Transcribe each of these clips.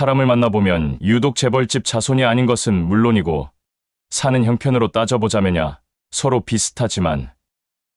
사람을 만나보면 유독 재벌집 자손이 아닌 것은 물론이고 사는 형편으로 따져보자면야 서로 비슷하지만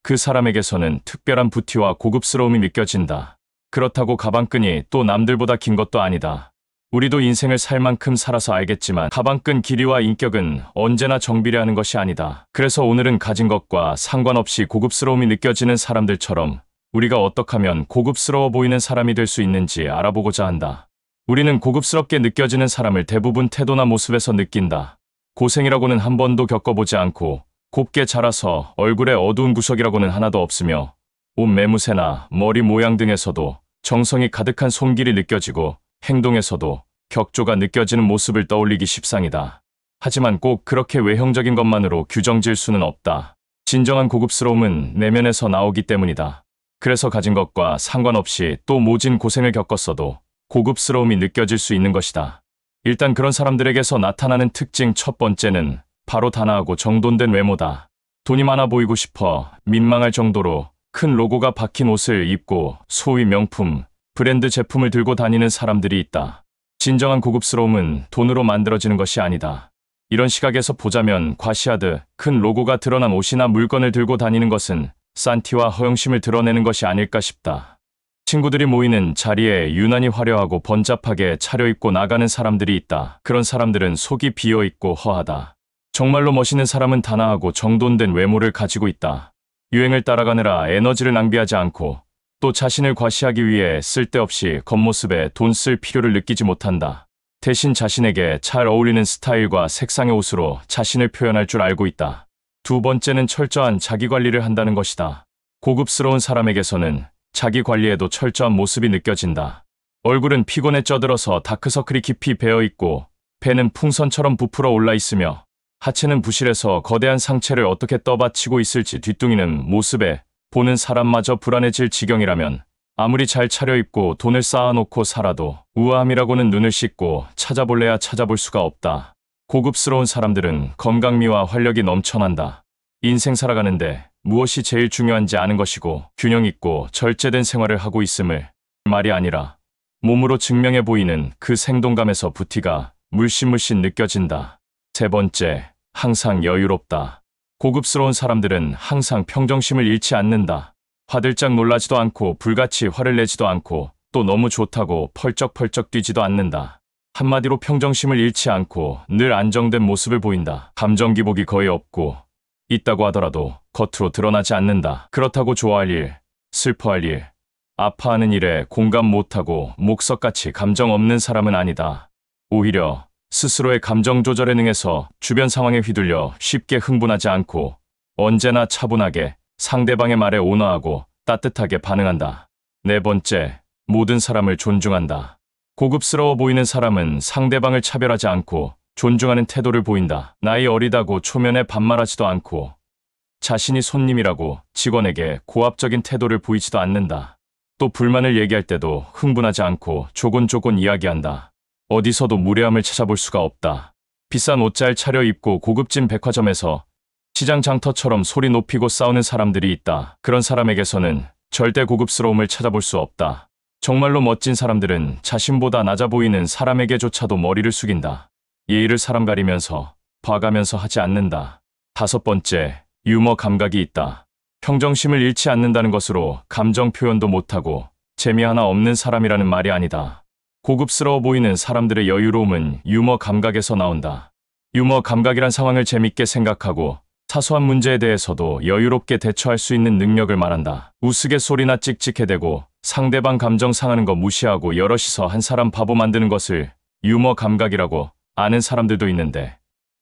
그 사람에게서는 특별한 부티와 고급스러움이 느껴진다. 그렇다고 가방끈이 또 남들보다 긴 것도 아니다. 우리도 인생을 살 만큼 살아서 알겠지만 가방끈 길이와 인격은 언제나 정비례하는 것이 아니다. 그래서 오늘은 가진 것과 상관없이 고급스러움이 느껴지는 사람들처럼 우리가 어떻게 하면 고급스러워 보이는 사람이 될 수 있는지 알아보고자 한다. 우리는 고급스럽게 느껴지는 사람을 대부분 태도나 모습에서 느낀다. 고생이라고는 한 번도 겪어보지 않고 곱게 자라서 얼굴에 어두운 구석이라고는 하나도 없으며 옷 매무새나 머리 모양 등에서도 정성이 가득한 손길이 느껴지고 행동에서도 격조가 느껴지는 모습을 떠올리기 십상이다. 하지만 꼭 그렇게 외형적인 것만으로 규정 질 수는 없다. 진정한 고급스러움은 내면에서 나오기 때문이다. 그래서 가진 것과 상관없이 또 모진 고생을 겪었어도 고급스러움이 느껴질 수 있는 것이다. 일단 그런 사람들에게서 나타나는 특징 첫 번째는 바로 단아하고 정돈된 외모다. 돈이 많아 보이고 싶어 민망할 정도로 큰 로고가 박힌 옷을 입고 소위 명품, 브랜드 제품을 들고 다니는 사람들이 있다. 진정한 고급스러움은 돈으로 만들어지는 것이 아니다. 이런 시각에서 보자면 과시하듯 큰 로고가 드러난 옷이나 물건을 들고 다니는 것은 산티와 허영심을 드러내는 것이 아닐까 싶다. 친구들이 모이는 자리에 유난히 화려하고 번잡하게 차려입고 나가는 사람들이 있다. 그런 사람들은 속이 비어있고 허하다. 정말로 멋있는 사람은 단아하고 정돈된 외모를 가지고 있다. 유행을 따라가느라 에너지를 낭비하지 않고 또 자신을 과시하기 위해 쓸데없이 겉모습에 돈 쓸 필요를 느끼지 못한다. 대신 자신에게 잘 어울리는 스타일과 색상의 옷으로 자신을 표현할 줄 알고 있다. 두 번째는 철저한 자기관리를 한다는 것이다. 고급스러운 사람에게서는 자기 관리에도 철저한 모습이 느껴진다. 얼굴은 피곤에 쪄들어서 다크서클이 깊이 베어있고 배는 풍선처럼 부풀어 올라 있으며 하체는 부실해서 거대한 상체를 어떻게 떠받치고 있을지 뒤뚱이는 모습에 보는 사람마저 불안해질 지경이라면 아무리 잘 차려입고 돈을 쌓아놓고 살아도 우아함이라고는 눈을 씻고 찾아볼래야 찾아볼 수가 없다. 고급스러운 사람들은 건강미와 활력이 넘쳐난다. 인생 살아가는데 무엇이 제일 중요한지 아는 것이고 균형 있고 절제된 생활을 하고 있음을 말이 아니라 몸으로 증명해 보이는 그 생동감에서 부티가 물씬물씬 느껴진다. 세 번째, 항상 여유롭다. 고급스러운 사람들은 항상 평정심을 잃지 않는다. 화들짝 놀라지도 않고 불같이 화를 내지도 않고 또 너무 좋다고 펄쩍펄쩍 뛰지도 않는다. 한마디로 평정심을 잃지 않고 늘 안정된 모습을 보인다. 감정 기복이 거의 없고 있다고 하더라도 겉으로 드러나지 않는다. 그렇다고 좋아할 일, 슬퍼할 일, 아파하는 일에 공감 못하고 목석같이 감정 없는 사람은 아니다. 오히려 스스로의 감정 조절에 능해서 주변 상황에 휘둘려 쉽게 흥분하지 않고 언제나 차분하게 상대방의 말에 온화하고 따뜻하게 반응한다. 네 번째, 모든 사람을 존중한다. 고급스러워 보이는 사람은 상대방을 차별하지 않고 존중하는 태도를 보인다. 나이 어리다고 초면에 반말하지도 않고 자신이 손님이라고 직원에게 고압적인 태도를 보이지도 않는다. 또 불만을 얘기할 때도 흥분하지 않고 조곤조곤 이야기한다. 어디서도 무례함을 찾아볼 수가 없다. 비싼 옷잘 차려입고 고급진 백화점에서 시장 장터처럼 소리 높이고 싸우는 사람들이 있다. 그런 사람에게서는 절대 고급스러움을 찾아볼 수 없다. 정말로 멋진 사람들은 자신보다 낮아 보이는 사람에게조차도 머리를 숙인다. 예의를 사람 가리면서 봐가면서 하지 않는다. 다섯 번째, 유머 감각이 있다. 평정심을 잃지 않는다는 것으로 감정 표현도 못하고 재미 하나 없는 사람이라는 말이 아니다. 고급스러워 보이는 사람들의 여유로움은 유머 감각에서 나온다. 유머 감각이란 상황을 재밌게 생각하고 사소한 문제에 대해서도 여유롭게 대처할 수 있는 능력을 말한다. 우스갯소리나 찍찍해대고 상대방 감정 상하는 거 무시하고 여럿이서 한 사람 바보 만드는 것을 유머 감각이라고 아는 사람들도 있는데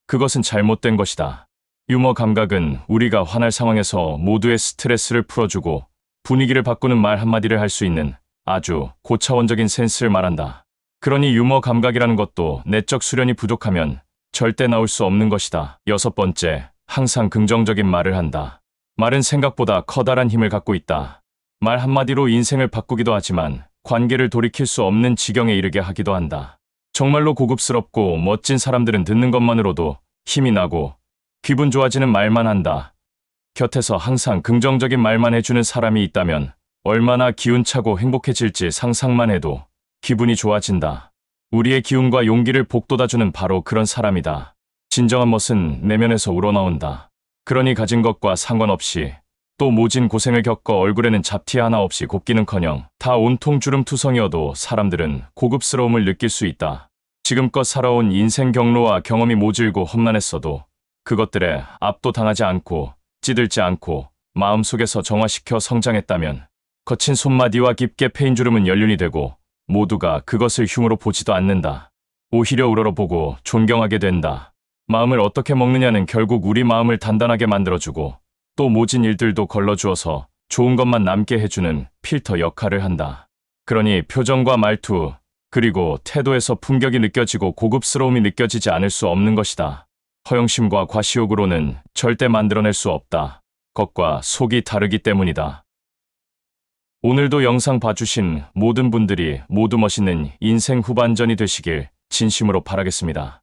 그것은 잘못된 것이다. 유머 감각은 우리가 화날 상황에서 모두의 스트레스를 풀어주고 분위기를 바꾸는 말 한마디를 할 수 있는 아주 고차원적인 센스를 말한다. 그러니 유머 감각이라는 것도 내적 수련이 부족하면 절대 나올 수 없는 것이다. 여섯 번째, 항상 긍정적인 말을 한다. 말은 생각보다 커다란 힘을 갖고 있다. 말 한마디로 인생을 바꾸기도 하지만 관계를 돌이킬 수 없는 지경에 이르게 하기도 한다. 정말로 고급스럽고 멋진 사람들은 듣는 것만으로도 힘이 나고 기분 좋아지는 말만 한다. 곁에서 항상 긍정적인 말만 해주는 사람이 있다면 얼마나 기운차고 행복해질지 상상만 해도 기분이 좋아진다. 우리의 기운과 용기를 복돋아주는 바로 그런 사람이다. 진정한 멋은 내면에서 우러나온다. 그러니 가진 것과 상관없이 또 모진 고생을 겪어 얼굴에는 잡티 하나 없이 곱기는커녕 다 온통 주름투성이어도 사람들은 고급스러움을 느낄 수 있다. 지금껏 살아온 인생 경로와 경험이 모질고 험난했어도 그것들에 압도당하지 않고 찌들지 않고 마음속에서 정화시켜 성장했다면 거친 손마디와 깊게 패인 주름은 연륜이 되고 모두가 그것을 흉으로 보지도 않는다. 오히려 우러러보고 존경하게 된다. 마음을 어떻게 먹느냐는 결국 우리 마음을 단단하게 만들어주고 또 모진 일들도 걸러주어서 좋은 것만 남게 해주는 필터 역할을 한다. 그러니 표정과 말투 그리고 태도에서 품격이 느껴지고 고급스러움이 느껴지지 않을 수 없는 것이다. 허영심과 과시욕으로는 절대 만들어낼 수 없다. 것과 속이 다르기 때문이다. 오늘도 영상 봐주신 모든 분들이 모두 멋있는 인생 후반전이 되시길 진심으로 바라겠습니다.